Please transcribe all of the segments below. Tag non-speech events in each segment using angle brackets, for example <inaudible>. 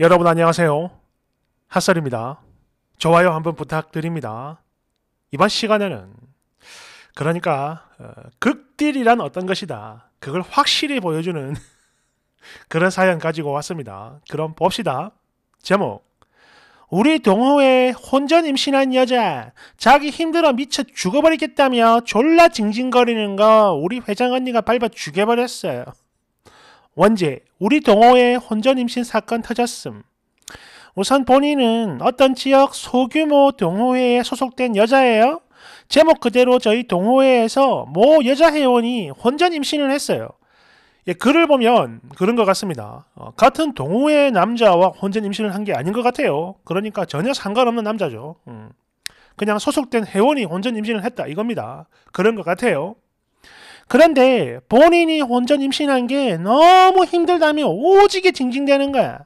여러분 안녕하세요. 핫설입니다. 좋아요 한번 부탁드립니다. 이번 시간에는 그러니까 어, 극딜이란 어떤 것이다. 그걸 확실히 보여주는 <laughs> 그런 사연 가지고 왔습니다. 그럼 봅시다. 제목 우리 동호회 혼전 임신한 여자 자기 힘들어 미쳐 죽어버리겠다며 졸라 징징거리는 거 우리 회장 언니가 밟아 죽여버렸어요. 원제, 우리 동호회 혼전 임신 사건 터졌음. 우선 본인은 어떤 지역 소규모 동호회에 소속된 여자예요. 제목 그대로 저희 동호회에서 모 여자 회원이 혼전 임신을 했어요. 예, 글을 보면 그런 것 같습니다. 어, 같은 동호회 남자와 혼전 임신을 한 게 아닌 것 같아요. 그러니까 전혀 상관없는 남자죠. 음. 그냥 소속된 회원이 혼전 임신을 했다 이겁니다. 그런 것 같아요. 그런데 본인이 혼전 임신한 게 너무 힘들다며 오지게 징징대는 거야.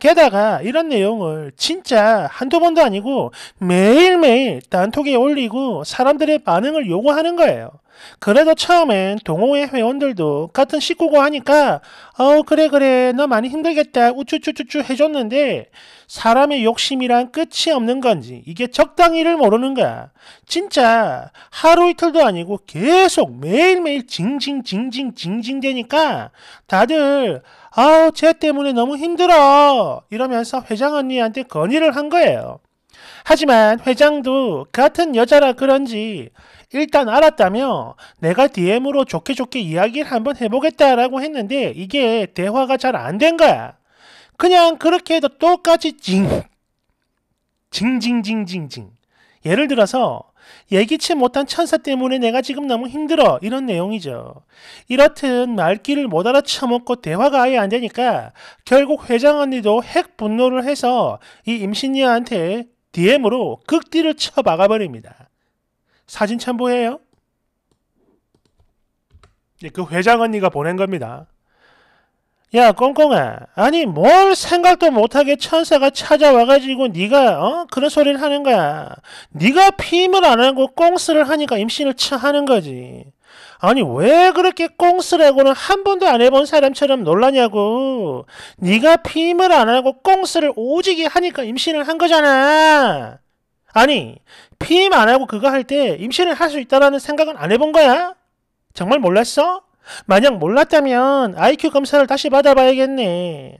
게다가 이런 내용을 진짜 한두 번도 아니고 매일매일 단톡에 올리고 사람들의 반응을 요구하는 거예요. 그래도 처음엔 동호회 회원들도 같은 식구고 하니까 어 그래 그래 너 많이 힘들겠다 우쭈쭈쭈쭈 해줬는데 사람의 욕심이란 끝이 없는 건지 이게 적당히를 모르는 거야. 진짜 하루 이틀도 아니고 계속 매일매일 징징징징징징 되니까 다들 아우 쟤 때문에 너무 힘들어 이러면서 회장 언니한테 건의를 한 거예요. 하지만 회장도 같은 여자라 그런지 일단 알았다며 내가 DM으로 좋게 좋게 이야기를 한번 해보겠다라고 했는데 이게 대화가 잘 안 된 거야. 그냥 그렇게 해도 똑같이 징. 징징징징징. 예를 들어서 예기치 못한 천사 때문에 내가 지금 너무 힘들어 이런 내용이죠. 이렇듯 말귀를 못 알아쳐먹고 대화가 아예 안 되니까 결국 회장 언니도 핵 분노를 해서 이 임신녀한테 DM으로 극딜을 쳐박아버립니다 사진 첨부해요. 예, 그 회장 언니가 보낸 겁니다. 야 꽁꽁아 아니 뭘 생각도 못하게 천사가 찾아와가지고 네가 어 그런 소리를 하는 거야 네가 피임을 안 하고 꽁스를 하니까 임신을 하는 거지 아니 왜 그렇게 꽁스라고는 한 번도 안 해본 사람처럼 놀라냐고 네가 피임을 안 하고 꽁스를 오지게 하니까 임신을 한 거잖아 아니, 피임 안 하고 그거 할 때 임신을 할 수 있다라는 생각은 안 해본 거야? 정말 몰랐어? 만약 몰랐다면 IQ 검사를 다시 받아봐야겠네.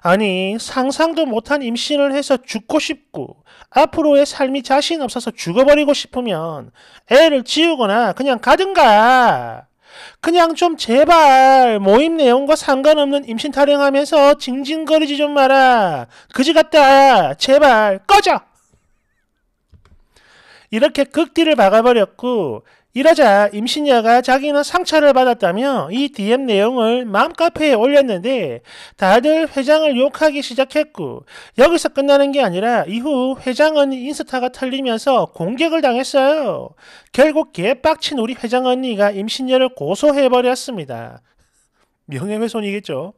아니, 상상도 못한 임신을 해서 죽고 싶고, 앞으로의 삶이 자신 없어서 죽어버리고 싶으면 애를 지우거나 그냥 가든가. 그냥 좀 제발 모임 내용과 상관없는 임신 타령하면서 징징거리지 좀 마라. 그지 같다. 제발 꺼져. 이렇게 극딜을 박아버렸고 이러자 임신녀가 자기는 상처를 받았다며 이 DM 내용을 맘카페에 올렸는데 다들 회장을 욕하기 시작했고 여기서 끝나는 게 아니라 이후 회장은 인스타가 털리면서 공격을 당했어요. 결국 개빡친 우리 회장 언니가 임신녀를 고소해버렸습니다. 명예훼손이겠죠.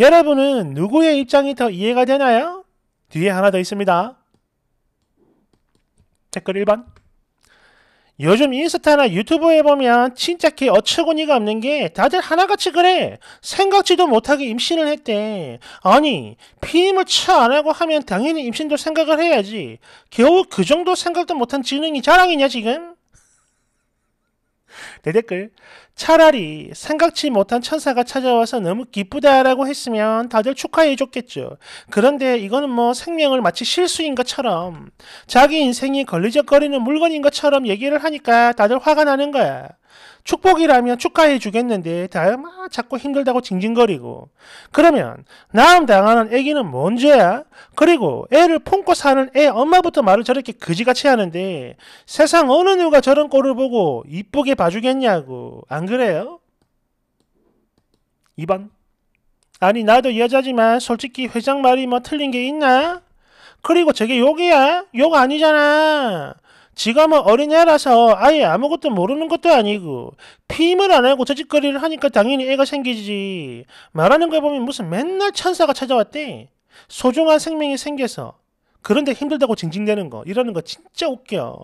여러분은 누구의 입장이 더 이해가 되나요? 뒤에 하나 더 있습니다. 댓글 1번 요즘 인스타나 유튜브에 보면 진짜 개 어처구니가 없는 게 다들 하나같이 그래. 생각지도 못하게 임신을 했대. 아니, 피임을 차 안 하고 하면 당연히 임신도 생각을 해야지. 겨우 그 정도 생각도 못한 지능이 자랑이냐, 지금? 내 댓글 차라리 생각치 못한 천사가 찾아와서 너무 기쁘다라고 했으면 다들 축하해줬겠죠. 그런데 이거는 뭐 생명을 마치 실수인 것처럼 자기 인생이 걸리적거리는 물건인 것처럼 얘기를 하니까 다들 화가 나는 거야. 축복이라면 축하해 주겠는데 다음 아, 자꾸 힘들다고 징징거리고 그러면 나음 당하는 애기는 뭔죄야? 그리고 애를 품고 사는 애 엄마부터 말을 저렇게 그지같이 하는데 세상 어느 누가 저런 꼴을 보고 이쁘게 봐주겠냐고 안 그래요? 2번 아니 나도 여자지만 솔직히 회장 말이 뭐 틀린 게 있나? 그리고 저게 욕이야? 욕 아니잖아. 지가 뭐 어린애라서 아예 아무것도 모르는 것도 아니고 피임을 안 하고 저짓거리를 하니까 당연히 애가 생기지. 말하는 걸 보면 무슨 맨날 천사가 찾아왔대. 소중한 생명이 생겨서. 그런데 힘들다고 징징대는 거 이러는 거 진짜 웃겨.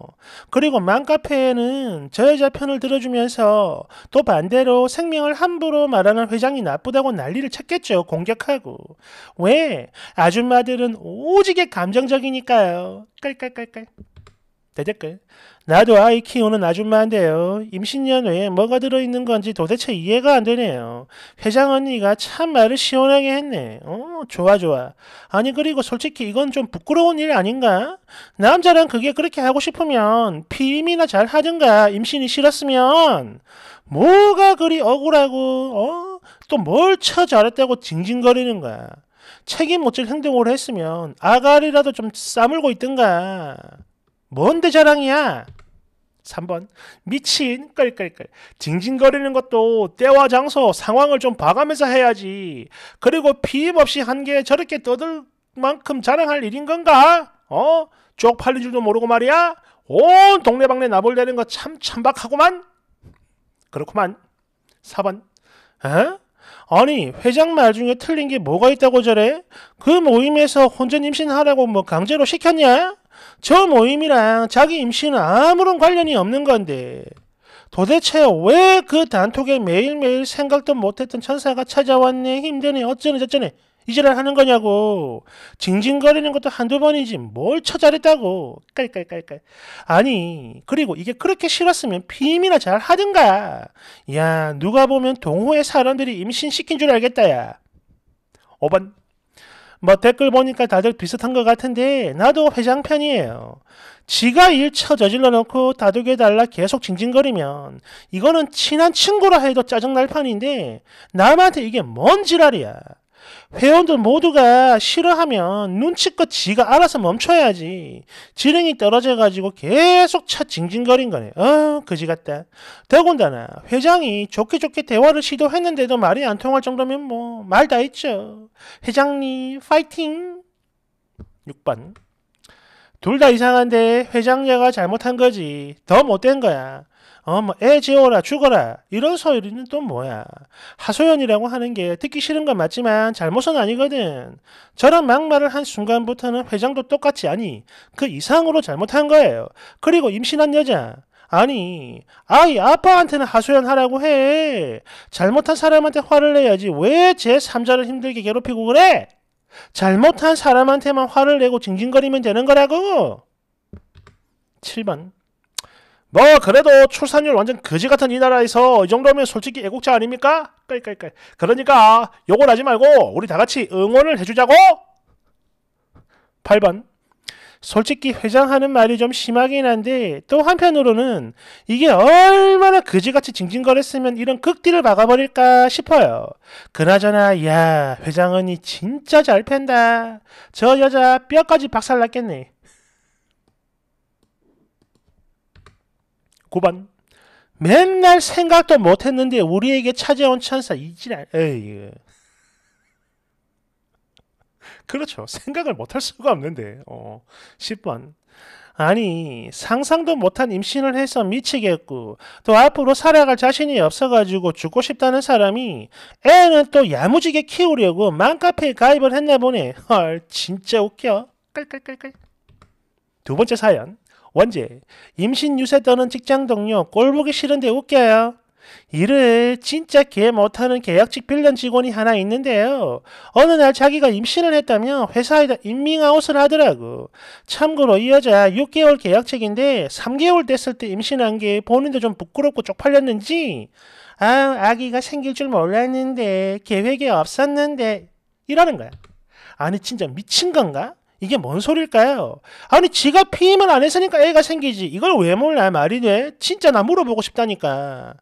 그리고 맘카페에는 저 여자 편을 들어주면서 또 반대로 생명을 함부로 말하는 회장이 나쁘다고 난리를 쳤겠죠. 공격하고. 왜? 아줌마들은 오지게 감정적이니까요. 깔깔깔깔. 댓글 나도 아이 키우는 아줌마인데요. 임신년회에 뭐가 들어있는 건지 도대체 이해가 안 되네요. 회장 언니가 참 말을 시원하게 했네. 어, 좋아, 좋아. 아니, 그리고 솔직히 이건 좀 부끄러운 일 아닌가? 남자랑 그게 그렇게 하고 싶으면 피임이나 잘 하든가 임신이 싫었으면 뭐가 그리 억울하고, 어? 또뭘쳐 잘했다고 징징거리는 거야. 책임 못질 행동을 했으면 아가리라도 좀 싸물고 있든가. 뭔데 자랑이야? 3번 미친 끌끌끌 징징거리는 것도 때와 장소 상황을 좀 봐가면서 해야지 그리고 피임 없이 한 게 저렇게 떠들 만큼 자랑할 일인 건가? 어? 쪽팔린 줄도 모르고 말이야? 온 동네방네 나불대는 거 참 참박하고만 그렇구만 4번 어? 아니 회장 말 중에 틀린 게 뭐가 있다고 저래? 그 모임에서 혼전 임신하라고 뭐 강제로 시켰냐? 저 모임이랑 자기 임신은 아무런 관련이 없는 건데 도대체 왜 그 단톡에 매일매일 생각도 못했던 천사가 찾아왔네 힘드네 어쩌네 저쩌네 이제랄 하는 거냐고 징징거리는 것도 한두 번이지 뭘처자했다고 깔깔깔깔 아니 그리고 이게 그렇게 싫었으면 피임이나 잘 하든가 야 누가 보면 동호회 사람들이 임신시킨 줄 알겠다 야 5번 뭐 댓글 보니까 다들 비슷한 것 같은데 나도 회장 편이에요. 지가 일처저질러 놓고 다독여달라 계속 징징거리면 이거는 친한 친구라 해도 짜증날 판인데 남한테 이게 뭔 지랄이야. 회원들 모두가 싫어하면 눈치껏 지가 알아서 멈춰야지. 지능이 떨어져가지고 계속 차 징징거린 거네. 어, 그지 같다. 더군다나 회장이 좋게 좋게 대화를 시도했는데도 말이 안 통할 정도면 뭐, 말 다 했죠. 회장님, 파이팅! 6번. 둘 다 이상한데 회장녀가 잘못한 거지. 더 못된 거야. 어, 뭐, 애 지어라, 죽어라. 이런 소리는또 뭐야. 하소연이라고 하는 게 듣기 싫은 건 맞지만 잘못은 아니거든. 저런 막말을 한 순간부터는 회장도 똑같이 아니, 그 이상으로 잘못한 거예요. 그리고 임신한 여자. 아니, 아이 아빠한테는 하소연하라고 해. 잘못한 사람한테 화를 내야지. 왜 제3자를 힘들게 괴롭히고 그래? 잘못한 사람한테만 화를 내고 징징거리면 되는 거라고. 7번. 뭐 그래도 출산율 완전 거지 같은 이 나라에서 이 정도면 솔직히 애국자 아닙니까? 깔깔깔. 그러니까 욕을 하지 말고 우리 다 같이 응원을 해주자고. 8번. 솔직히 회장하는 말이 좀 심하긴 한데 또 한편으로는 이게 얼마나 그지같이 징징거렸으면 이런 극딜을 막아버릴까 싶어요. 그나저나 야 회장은이 진짜 잘 팬다. 저 여자 뼈까지 박살났겠네. 9번 맨날 생각도 못했는데 우리에게 찾아온 천사 이지 에이 예. 그렇죠 생각을 못할 수가 없는데 어 10번 아니 상상도 못한 임신을 해서 미치겠고 또 앞으로 살아갈 자신이 없어가지고 죽고 싶다는 사람이 애는 또 야무지게 키우려고 맘카페에 가입을 했나 보네 헐 진짜 웃겨 깔깔깔깔 두 번째 사연 원제 임신 유세 떠는 직장 동료 꼴 보기 싫은데 웃겨요. 일을 진짜 개 못하는 계약직 빌런 직원이 하나 있는데요. 어느 날 자기가 임신을 했다며 회사에다 임밍아웃을 하더라고. 참고로 이 여자 6개월 계약직인데 3개월 됐을 때 임신한 게 본인도 좀 부끄럽고 쪽팔렸는지 아 아기가 생길 줄 몰랐는데 계획이 없었는데 이러는 거야. 아니 진짜 미친 건가? 이게 뭔 소릴까요? 아니 지가 피임을 안 했으니까 애가 생기지 이걸 왜 몰라 말이 돼? 진짜 나 물어보고 싶다니까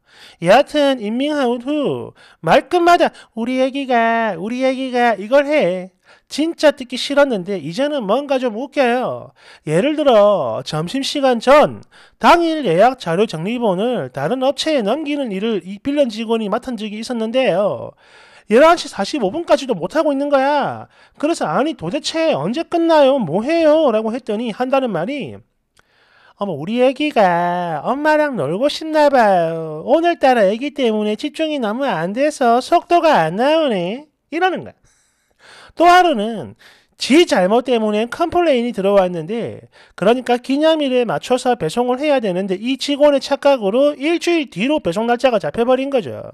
여하튼 임명하후 말끝마다 우리 애기가 우리 애기가 이걸 해 진짜 듣기 싫었는데 이제는 뭔가 좀 웃겨요. 예를 들어 점심시간 전 당일 예약 자료 정리본을 다른 업체에 넘기는 일을 이 빌런 직원이 맡은 적이 있었는데요. 11시 45분까지도 못하고 있는 거야. 그래서 아니 도대체 언제 끝나요? 뭐해요? 라고 했더니 한다는 말이 어머 우리 애기가 엄마랑 놀고 싶나 봐요. 오늘따라 애기 때문에 집중이 너무 안 돼서 속도가 안 나오네. 이러는 거야. 또 하루는 지 잘못 때문에 컴플레인이 들어왔는데 그러니까 기념일에 맞춰서 배송을 해야 되는데 이 직원의 착각으로 일주일 뒤로 배송 날짜가 잡혀버린 거죠.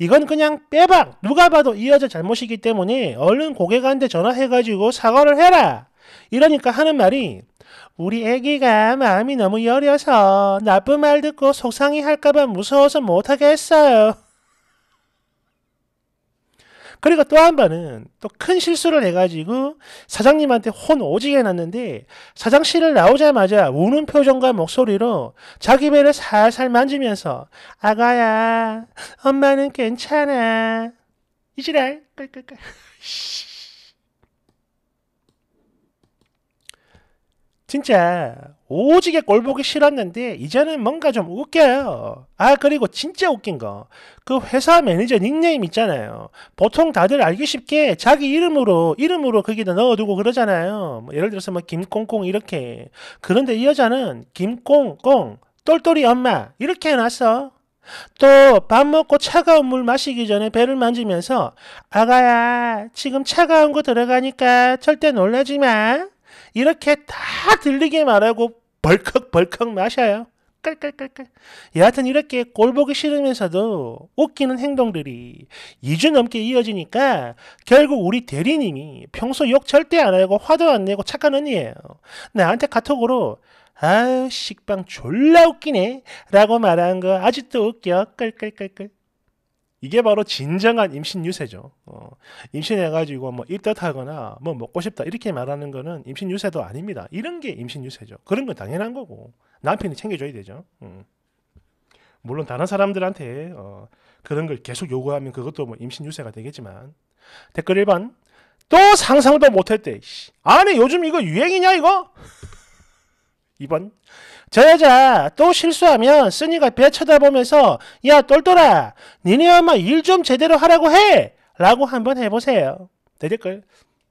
이건 그냥 빼박 누가 봐도 이 여자 잘못이기 때문에 얼른 고객한테 전화해가지고 사과를 해라. 이러니까 하는 말이 우리 애기가 마음이 너무 여려서 나쁜 말 듣고 속상해 할까봐 무서워서 못하겠어요. 그리고 또 한 번은 또 큰 실수를 해가지고 사장님한테 혼 오지게 났는데 사장실을 나오자마자 우는 표정과 목소리로 자기 배를 살살 만지면서 아가야 엄마는 괜찮아 이지랄 끌끌끌 <laughs> 진짜 오지게 꼴보기 싫었는데 이제는 뭔가 좀 웃겨요. 아 그리고 진짜 웃긴 거그 회사 매니저 닉네임 있잖아요. 보통 다들 알기 쉽게 자기 이름으로 이름으로 거기다 넣어두고 그러잖아요. 뭐 예를 들어서 뭐 김꽁꽁 이렇게 그런데 이 여자는 김꽁꽁 똘똘이 엄마 이렇게 해놨어. 또 밥 먹고 차가운 물 마시기 전에 배를 만지면서 아가야 지금 차가운 거 들어가니까 절대 놀라지 마. 이렇게 다 들리게 말하고 벌컥벌컥 마셔요. 깔깔깔깔. 여하튼 이렇게 꼴보기 싫으면서도 웃기는 행동들이 2주 넘게 이어지니까 결국 우리 대리님이 평소 욕 절대 안 하고 화도 안 내고 착한 언니예요. 나한테 카톡으로 아유 식빵 졸라 웃기네 라고 말한 거 아직도 웃겨 깔깔깔깔. 이게 바로 진정한 임신 유세죠. 어, 임신해가지고 뭐 입덧하거나 뭐 먹고 싶다 이렇게 말하는 거는 임신 유세도 아닙니다. 이런 게 임신 유세죠. 그런 건 당연한 거고 남편이 챙겨줘야 되죠. 음. 물론 다른 사람들한테 어, 그런 걸 계속 요구하면 그것도 뭐 임신 유세가 되겠지만 댓글 1번 또 상상도 못했대. 아니 요즘 이거 유행이냐 이거? 2번. 저 여자 또 실수하면 쓰니가 배 쳐다보면서 야 똘똘아 니네 엄마 일 좀 제대로 하라고 해! 라고 한번 해보세요. 내 댓글.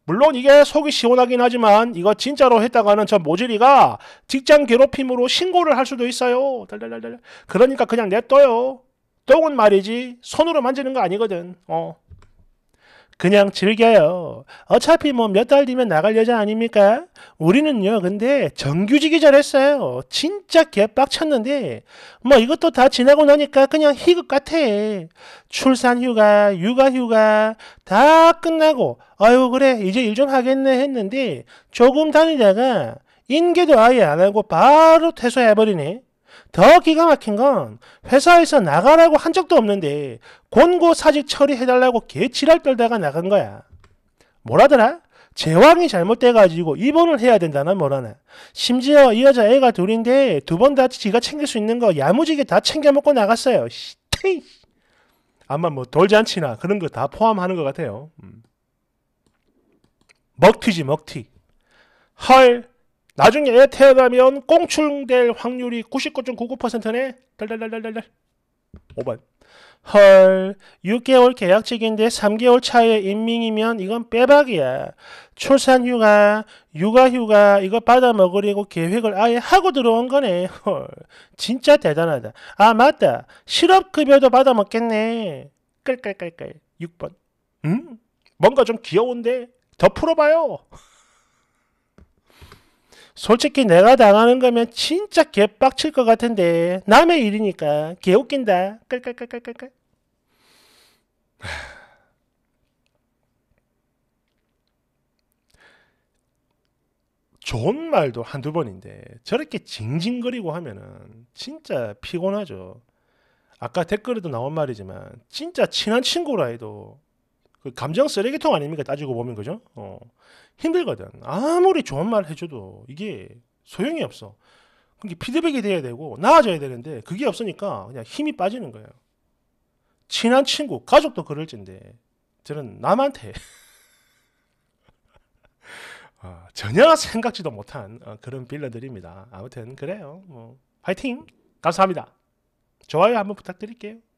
물론 이게 속이 시원하긴 하지만 이거 진짜로 했다가는 저 모질이가 직장 괴롭힘으로 신고를 할 수도 있어요. 달달달달. 그러니까 그냥 냅둬요. 똥은 말이지 손으로 만지는 거 아니거든. 어. 그냥 즐겨요. 어차피 뭐 몇 달 뒤면 나갈 여자 아닙니까? 우리는요, 근데 정규직이 잘했어요. 진짜 개빡쳤는데, 뭐 이것도 다 지나고 나니까 그냥 희극 같아. 출산 휴가, 육아 휴가, 다 끝나고, 아유, 그래, 이제 일 좀 하겠네 했는데, 조금 다니다가, 인계도 아예 안 하고 바로 퇴소해버리네. 더 기가 막힌 건 회사에서 나가라고 한 적도 없는데 권고 사직 처리해달라고 개치랄 떨다가 나간 거야. 뭐라더라? 제왕이 잘못돼가지고 입원을 해야 된다나 뭐라나. 심지어 이 여자 애가 둘인데 두 번 다 지가 챙길 수 있는 거 야무지게 다 챙겨 먹고 나갔어요. 시티. 아마 뭐 돌잔치나 그런 거 다 포함하는 것 같아요. 음. 먹튀지 먹튀. 헐 나중에 태어나면 꽁충될 확률이 99.99%네. 달달달달달달. 5번. 헐, 6개월 계약직인데 3개월 차에 임명이면 이건 빼박이야. 출산휴가, 육아휴가 이거 받아 먹으려고 계획을 아예 하고 들어온 거네. 헐, 진짜 대단하다. 아 맞다, 실업급여도 받아 먹겠네. 끌끌끌끌. 6번. 음? 뭔가 좀 귀여운데? 더 풀어봐요. 솔직히 내가 당하는 거면 진짜 개빡칠 것 같은데 남의 일이니까 개웃긴다. 깔깔깔깔깔깔. <sighs> 좋은 말도 한두 번인데 저렇게 징징거리고 하면은 진짜 피곤하죠. 아까 댓글에도 나온 말이지만 진짜 친한 친구라 해도 그 감정 쓰레기통 아닙니까? 따지고 보면 그죠? 어, 힘들거든. 아무리 좋은 말 해줘도 이게 소용이 없어. 그게 피드백이 돼야 되고 나아져야 되는데 그게 없으니까 그냥 힘이 빠지는 거예요. 친한 친구, 가족도 그럴진데 저는 남한테 어, <laughs> 전혀 생각지도 못한 어, 그런 빌런들입니다. 아무튼 그래요. 뭐 파이팅! 감사합니다. 좋아요 한번 부탁드릴게요.